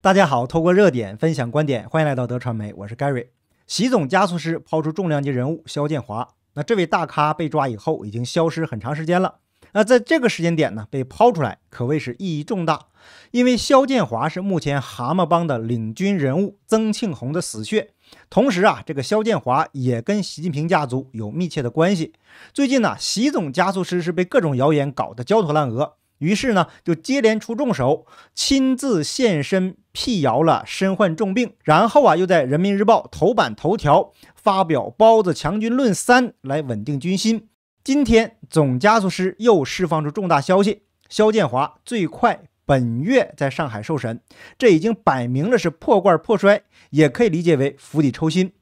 大家好，透过热点分享观点，欢迎来到德传媒，我是 Gary。习总加速师抛出重量级人物肖建华，那这位大咖被抓以后，已经消失很长时间了。那在这个时间点呢，被抛出来可谓是意义重大，因为肖建华是目前蛤蟆帮的领军人物曾庆红的死穴。同时啊，这个肖建华也跟习近平家族有密切的关系。最近呢，习总加速师是被各种谣言搞得焦头烂额。于是呢，就接连出重手，亲自现身辟谣了身患重病，然后啊，又在《人民日报》头版头条发表《包子强军论三》，来稳定军心。今天总加速师又释放出重大消息：肖建华最快本月在上海受审，这已经摆明了是破罐破摔，也可以理解为釜底抽薪，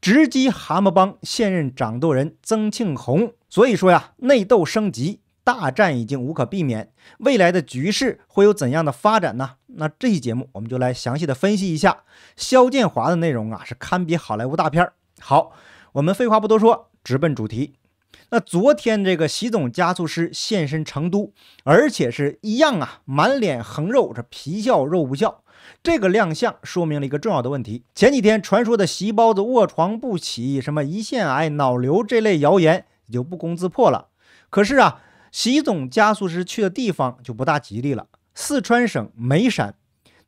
直击蛤蟆帮现任掌舵人曾庆红。所以说呀，内斗升级。大战已经无可避免，未来的局势会有怎样的发展呢？那这期节目我们就来详细的分析一下肖建华的内容啊，是堪比好莱坞大片。好，我们废话不多说，直奔主题。那昨天这个习总加速师现身成都，而且是一样啊，满脸横肉，这皮笑肉不笑。这个亮相说明了一个重要的问题：前几天传说的习包子卧床不起，什么胰腺癌、脑瘤这类谣言也就不攻自破了。可是啊。习总加速师去的地方就不大吉利了，四川省眉山。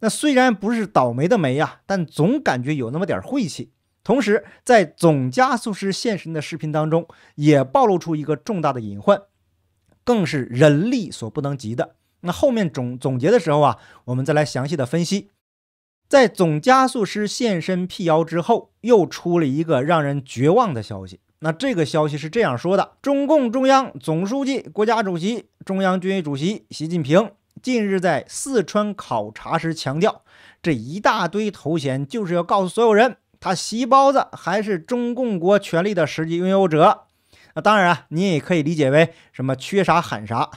那虽然不是倒霉的霉呀，但总感觉有那么点晦气。同时，在总加速师现身的视频当中，也暴露出一个重大的隐患，更是人力所不能及的。那后面总总结的时候啊，我们再来详细的分析。在总加速师现身辟谣之后，又出了一个让人绝望的消息。那这个消息是这样说的：中共中央总书记、国家主席、中央军委主席习近平近日在四川考察时强调，这一大堆头衔就是要告诉所有人，他习包子还是中共国权力的实际拥有者。那当然啊，你也可以理解为什么缺啥喊啥。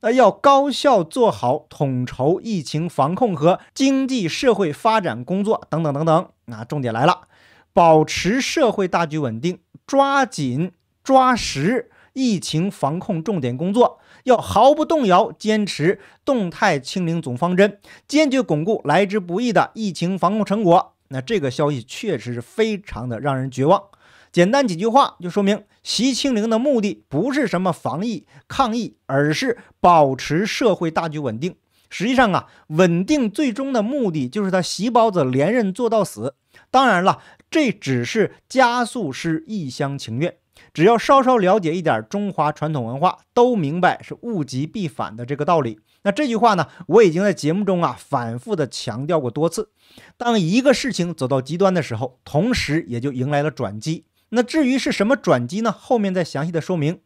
那要高效做好统筹疫情防控和经济社会发展工作等等等等。那重点来了，保持社会大局稳定。抓紧抓实疫情防控重点工作，要毫不动摇坚持动态清零总方针，坚决巩固来之不易的疫情防控成果。那这个消息确实是非常的让人绝望。简单几句话就说明，习清零的目的不是什么防疫抗疫，而是保持社会大局稳定。实际上啊，稳定最终的目的就是他席包子连任做到死。当然了，这只是加速师一厢情愿。只要稍稍了解一点中华传统文化，都明白是物极必反的这个道理。那这句话呢，我已经在节目中啊反复的强调过多次。当一个事情走到极端的时候，同时也就迎来了转机。那至于是什么转机呢？后面再详细的说明。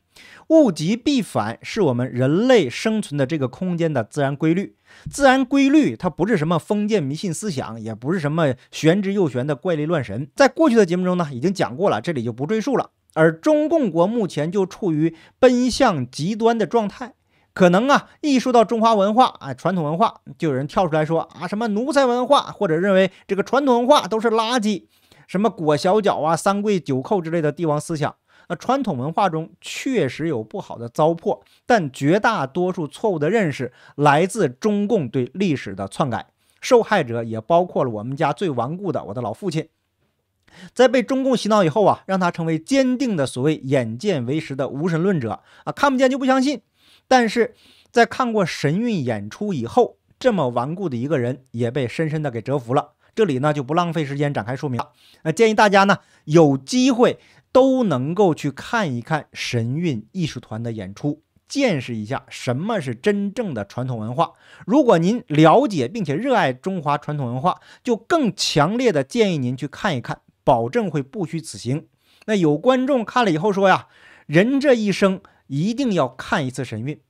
物极必反是我们人类生存的这个空间的自然规律。自然规律它不是什么封建迷信思想，也不是什么玄之又玄的怪力乱神。在过去的节目中呢，已经讲过了，这里就不赘述了。而中共国目前就处于奔向极端的状态，可能啊一说到中华文化啊传统文化，就有人跳出来说啊什么奴才文化，或者认为这个传统文化都是垃圾，什么裹小脚啊三跪九叩之类的帝王思想。那传统文化中确实有不好的糟粕，但绝大多数错误的认识来自中共对历史的篡改。受害者也包括了我们家最顽固的我的老父亲，在被中共洗脑以后啊，让他成为坚定的所谓“眼见为实”的无神论者啊，看不见就不相信。但是在看过神韵演出以后，这么顽固的一个人也被深深的给折服了。这里呢就不浪费时间展开说明了。那建议大家呢有机会。都能够去看一看神韵艺术团的演出，见识一下什么是真正的传统文化。如果您了解并且热爱中华传统文化，就更强烈的建议您去看一看，保证会不虚此行。那有观众看了以后说呀：“人这一生一定要看一次神韵。”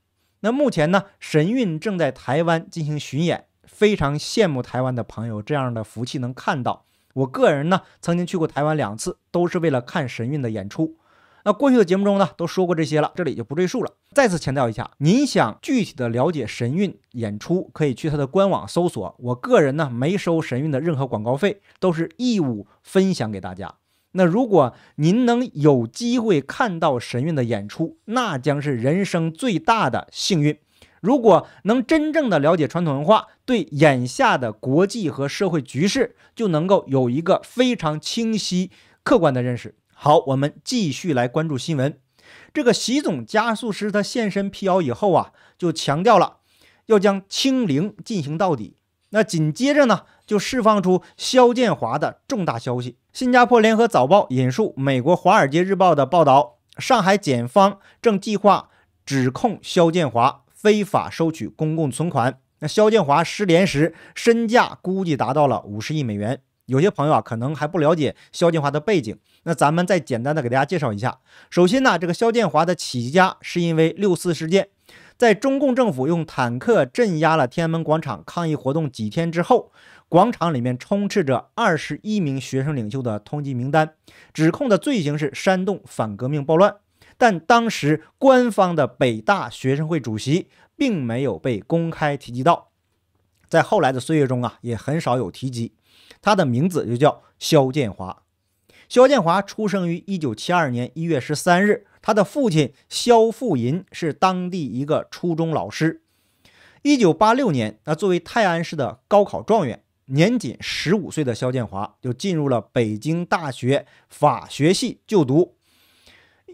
那目前呢，神韵正在台湾进行巡演，非常羡慕台湾的朋友这样的福气能看到。我个人呢，曾经去过台湾两次，都是为了看神韵的演出。那过去的节目中呢，都说过这些了，这里就不赘述了。再次强调一下，您想具体的了解神韵演出，可以去他的官网搜索。我个人呢，没收神韵的任何广告费，都是义务分享给大家。那如果您能有机会看到神韵的演出，那将是人生最大的幸运。如果能真正的了解传统文化，对眼下的国际和社会局势就能够有一个非常清晰、客观的认识。好，我们继续来关注新闻。这个习总加速师他现身辟谣以后啊，就强调了要将清零进行到底。那紧接着呢，就释放出肖建华的重大消息。新加坡联合早报引述美国《华尔街日报》的报道，上海检方正计划指控肖建华。非法收取公共存款。那肖建华失联时，身价估计达到了五十亿美元。有些朋友啊，可能还不了解肖建华的背景。那咱们再简单的给大家介绍一下。首先呢，这个肖建华的起家是因为六四事件。在中共政府用坦克镇压了天安门广场抗议活动几天之后，广场里面充斥着二十一名学生领袖的通缉名单，指控的罪行是煽动反革命暴乱。但当时官方的北大学生会主席并没有被公开提及到，在后来的岁月中啊，也很少有提及。他的名字就叫肖建华。肖建华出生于1972年1月13日，他的父亲肖富银是当地一个初中老师。1986年，那作为泰安市的高考状元，年仅15岁的肖建华就进入了北京大学法学系就读。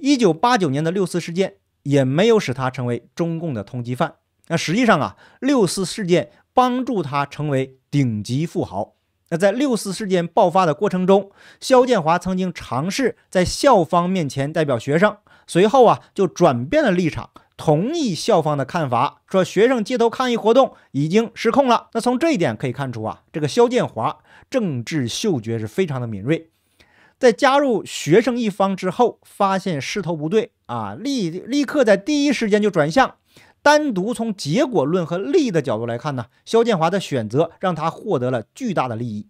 一九八九年的六四事件也没有使他成为中共的通缉犯。那实际上啊，六四事件帮助他成为顶级富豪。那在六四事件爆发的过程中，肖建华曾经尝试在校方面前代表学生，随后啊就转变了立场，同意校方的看法，说学生街头抗议活动已经失控了。那从这一点可以看出啊，这个肖建华政治嗅觉是非常的敏锐。在加入学生一方之后，发现势头不对啊，立立刻在第一时间就转向。单独从结果论和利益的角度来看呢，肖建华的选择让他获得了巨大的利益，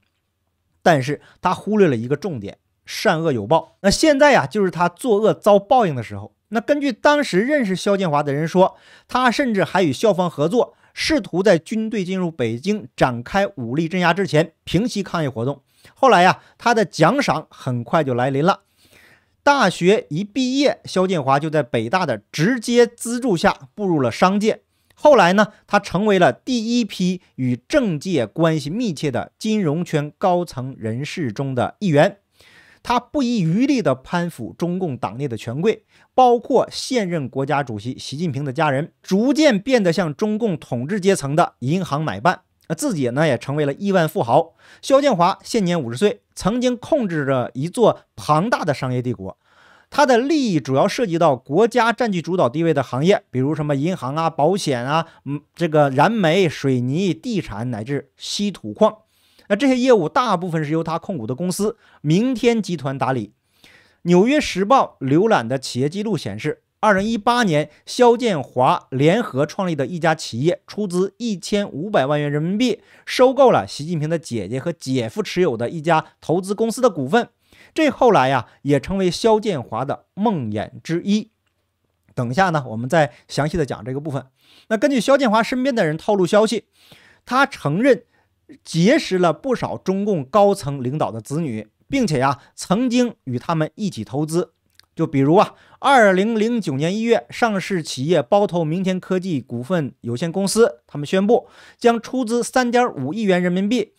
但是他忽略了一个重点：善恶有报。那现在呀，就是他作恶遭报应的时候。那根据当时认识肖建华的人说，他甚至还与校方合作，试图在军队进入北京展开武力镇压之前平息抗议活动。后来呀，他的奖赏很快就来临了。大学一毕业，肖建华就在北大的直接资助下步入了商界。后来呢，他成为了第一批与政界关系密切的金融圈高层人士中的一员。他不遗余力地攀附中共党内的权贵，包括现任国家主席习近平的家人，逐渐变得像中共统治阶层的银行买办。自己呢也成为了亿万富豪。肖建华现年五十岁，曾经控制着一座庞大的商业帝国。他的利益主要涉及到国家占据主导地位的行业，比如什么银行啊、保险啊、嗯，这个燃煤、水泥、地产乃至稀土矿。那这些业务大部分是由他控股的公司明天集团打理。《纽约时报》浏览的企业记录显示。二零一八年，肖建华联合创立的一家企业出资一千五百万元人民币，收购了习近平的姐姐和姐夫持有的一家投资公司的股份。这后来呀，也成为肖建华的梦魇之一。等下呢，我们再详细的讲这个部分。那根据肖建华身边的人透露消息，他承认结识了不少中共高层领导的子女，并且呀，曾经与他们一起投资。就比如啊，二零零九年一月，上市企业包头明天科技股份有限公司，他们宣布将出资三点五亿元人民币，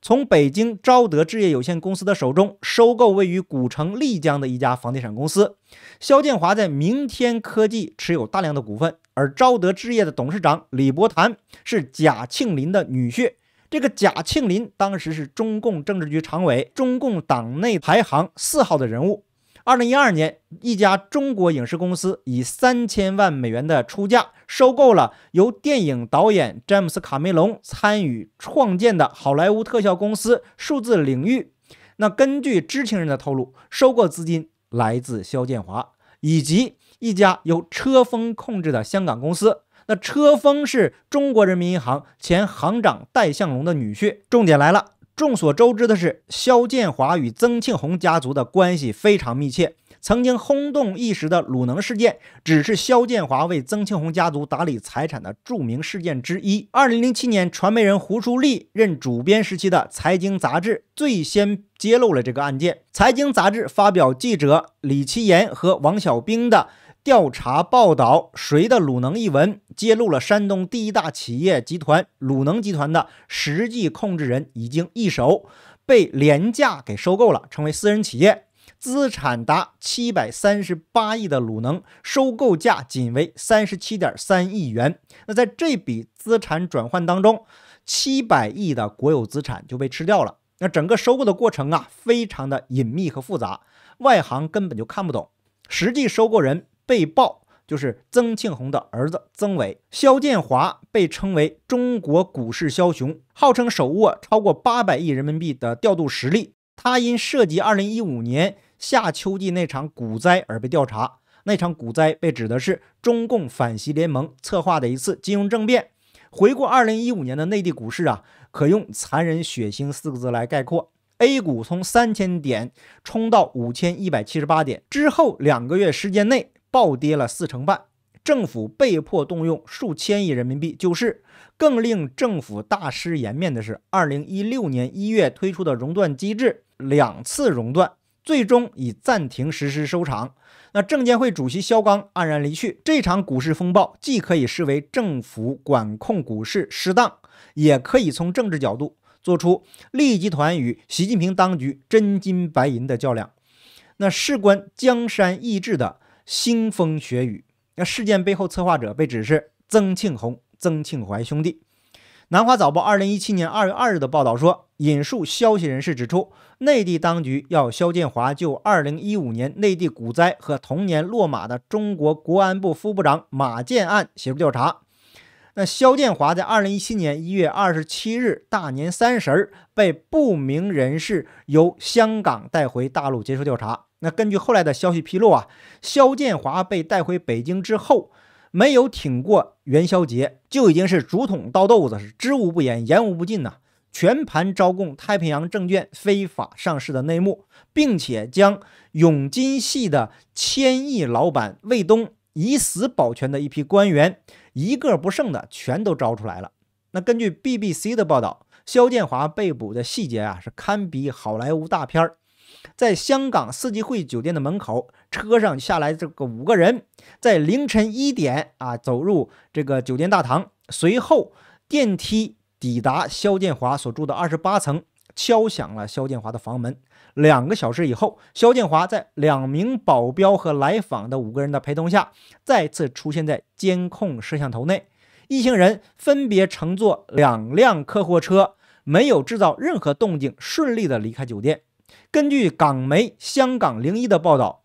从北京招德置业有限公司的手中收购位于古城丽江的一家房地产公司。肖建华在明天科技持有大量的股份，而招德置业的董事长李伯潭是贾庆林的女婿。这个贾庆林当时是中共政治局常委，中共党内排行四号的人物。二零一二年，一家中国影视公司以三千万美元的出价收购了由电影导演詹姆斯·卡梅隆参与创建的好莱坞特效公司数字领域。那根据知情人的透露，收购资金来自肖建华以及一家由车峰控制的香港公司。那车峰是中国人民银行前行长戴相龙的女婿。重点来了。众所周知的是，肖建华与曾庆红家族的关系非常密切。曾经轰动一时的鲁能事件，只是肖建华为曾庆红家族打理财产的著名事件之一。二零零七年，传媒人胡舒立任主编时期的财经杂志最先揭露了这个案件。财经杂志发表记者李奇岩和王小兵的。调查报道，谁的鲁能一文揭露了山东第一大企业集团鲁能集团的实际控制人已经易手，被廉价给收购了，成为私人企业，资产达七百三十八亿的鲁能，收购价仅为三十七点三亿元。那在这笔资产转换当中，七百亿的国有资产就被吃掉了。那整个收购的过程啊，非常的隐秘和复杂，外行根本就看不懂，实际收购人。被曝就是曾庆红的儿子曾伟，肖建华被称为中国股市枭雄，号称手握超过八百亿人民币的调度实力。他因涉及二零一五年夏秋季那场股灾而被调查。那场股灾被指的是中共反习联盟策划的一次金融政变。回顾二零一五年的内地股市啊，可用“残忍血腥”四个字来概括。A 股从三千点冲到五千一百七十八点之后，两个月时间内。暴跌了四成半，政府被迫动用数千亿人民币救市。更令政府大失颜面的是，二零一六年一月推出的熔断机制两次熔断，最终以暂停实施收场。那证监会主席肖钢黯然离去。这场股市风暴既可以视为政府管控股市失当，也可以从政治角度做出利益集团与习近平当局真金白银的较量。那事关江山易帜的。腥风血雨，那事件背后策划者被指是曾庆红、曾庆怀兄弟。南华早报二零一七年二月二日的报道说，引述消息人士指出，内地当局要肖建华就二零一五年内地股灾和同年落马的中国国安部副部长马建案协助调查。那肖建华在二零一七年一月二十七日大年三十儿被不明人士由香港带回大陆接受调查。那根据后来的消息披露啊，肖建华被带回北京之后，没有挺过元宵节，就已经是竹筒倒豆子，是知无不言，言无不尽呐，全盘招供太平洋证券非法上市的内幕，并且将永金系的千亿老板魏东以死保全的一批官员，一个不剩的全都招出来了。那根据 BBC 的报道，肖建华被捕的细节啊，是堪比好莱坞大片儿。在香港四季汇酒店的门口，车上下来这个五个人，在凌晨一点啊，走入这个酒店大堂。随后电梯抵达肖建华所住的二十八层，敲响了肖建华的房门。两个小时以后，肖建华在两名保镖和来访的五个人的陪同下，再次出现在监控摄像头内。一行人分别乘坐两辆客货车，没有制造任何动静，顺利的离开酒店。根据港媒《香港零一》的报道，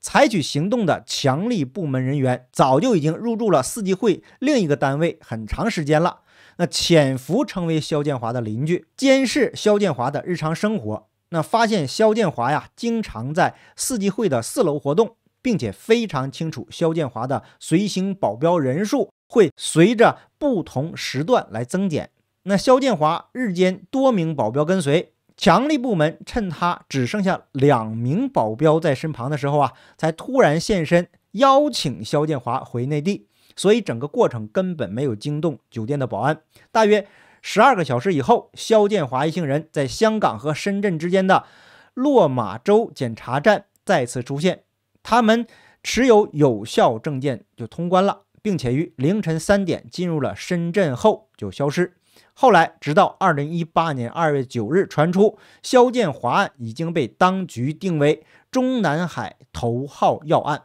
采取行动的强力部门人员早就已经入驻了四季会另一个单位很长时间了。那潜伏成为肖建华的邻居，监视肖建华的日常生活。那发现肖建华呀，经常在四季会的四楼活动，并且非常清楚肖建华的随行保镖人数会随着不同时段来增减。那肖建华日间多名保镖跟随。强力部门趁他只剩下两名保镖在身旁的时候啊，才突然现身，邀请肖建华回内地。所以整个过程根本没有惊动酒店的保安。大约十二个小时以后，肖建华一行人在香港和深圳之间的落马洲检查站再次出现，他们持有有效证件就通关了，并且于凌晨三点进入了深圳后就消失。后来，直到二零一八年二月九日，传出肖建华案已经被当局定为中南海头号要案，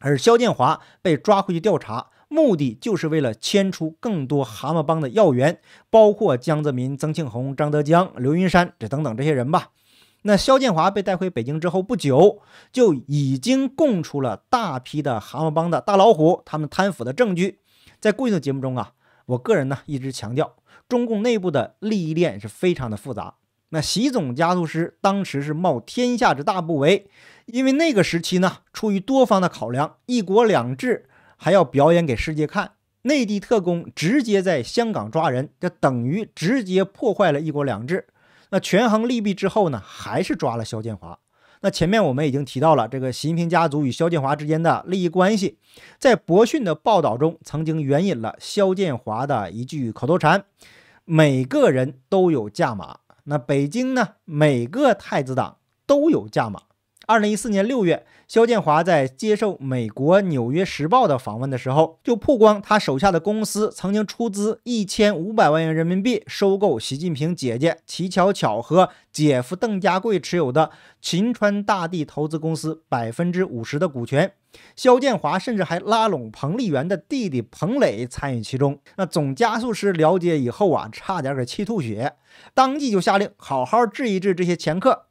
而肖建华被抓回去调查，目的就是为了牵出更多蛤蟆帮的要员，包括江泽民、曾庆红、张德江、刘云山这等等这些人吧。那肖建华被带回北京之后不久，就已经供出了大批的蛤蟆帮的大老虎，他们贪腐的证据。在过去的节目中啊，我个人呢一直强调。中共内部的利益链是非常的复杂。那习总加速师当时是冒天下之大不韪，因为那个时期呢，出于多方的考量，一国两制还要表演给世界看，内地特工直接在香港抓人，这等于直接破坏了一国两制。那权衡利弊之后呢，还是抓了肖建华。那前面我们已经提到了这个习近平家族与肖建华之间的利益关系，在博讯的报道中，曾经援引了肖建华的一句口头禅：“每个人都有价码，那北京呢？每个太子党都有价码。”二零一四年六月，肖建华在接受美国《纽约时报》的访问的时候，就曝光他手下的公司曾经出资一千五百万元人民币收购习近平姐姐齐巧巧和姐夫邓家贵持有的秦川大地投资公司百分之五十的股权。肖建华甚至还拉拢彭丽媛的弟弟彭磊参与其中。那总加速师了解以后啊，差点给气吐血，当即就下令好好治一治这些掮客。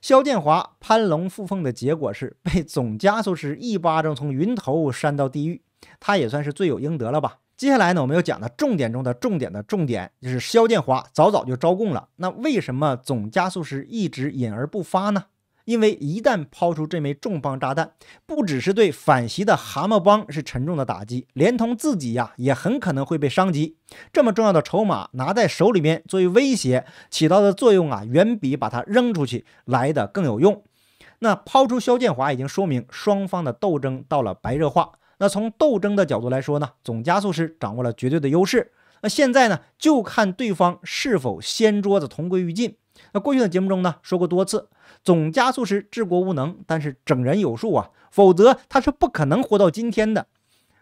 肖建华攀龙附凤的结果是被总加速师一巴掌从云头扇到地狱，他也算是罪有应得了吧。接下来呢，我们要讲的重点中的重点的重点，就是肖建华早早就招供了，那为什么总加速师一直隐而不发呢？因为一旦抛出这枚重磅炸弹，不只是对反袭的蛤蟆帮是沉重的打击，连同自己呀也很可能会被伤及。这么重要的筹码拿在手里面，作为威胁起到的作用啊，远比把它扔出去来的更有用。那抛出肖建华已经说明双方的斗争到了白热化。那从斗争的角度来说呢，总加速师掌握了绝对的优势。那现在呢，就看对方是否掀桌子同归于尽。那过去的节目中呢，说过多次。总加速师治国无能，但是整人有数啊，否则他是不可能活到今天的。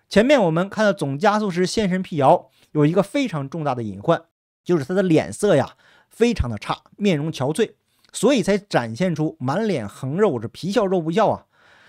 前面我们看到总加速师现身辟谣，有一个非常重大的隐患，就是他的脸色呀非常的差，面容憔悴，所以才展现出满脸横肉，是皮笑肉不笑啊。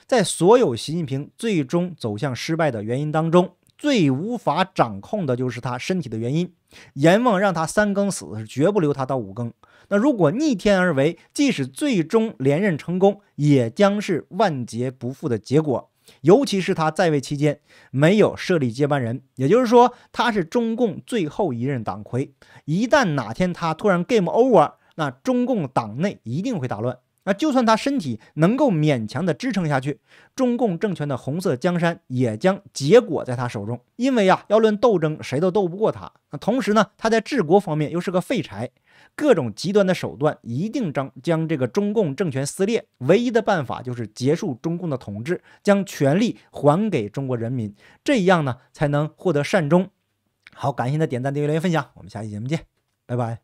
在所有习近平最终走向失败的原因当中，最无法掌控的就是他身体的原因。阎王让他三更死，是绝不留他到五更。那如果逆天而为，即使最终连任成功，也将是万劫不复的结果。尤其是他在位期间没有设立接班人，也就是说他是中共最后一任党魁。一旦哪天他突然 game over，那中共党内一定会大乱。那就算他身体能够勉强的支撑下去，中共政权的红色江山也将结果在他手中。因为呀，要论斗争，谁都斗不过他。那同时呢，他在治国方面又是个废柴，各种极端的手段一定将将这个中共政权撕裂。唯一的办法就是结束中共的统治，将权力还给中国人民，这样呢才能获得善终。好，感谢您的点赞、订阅、留言、分享，我们下期节目见，拜拜。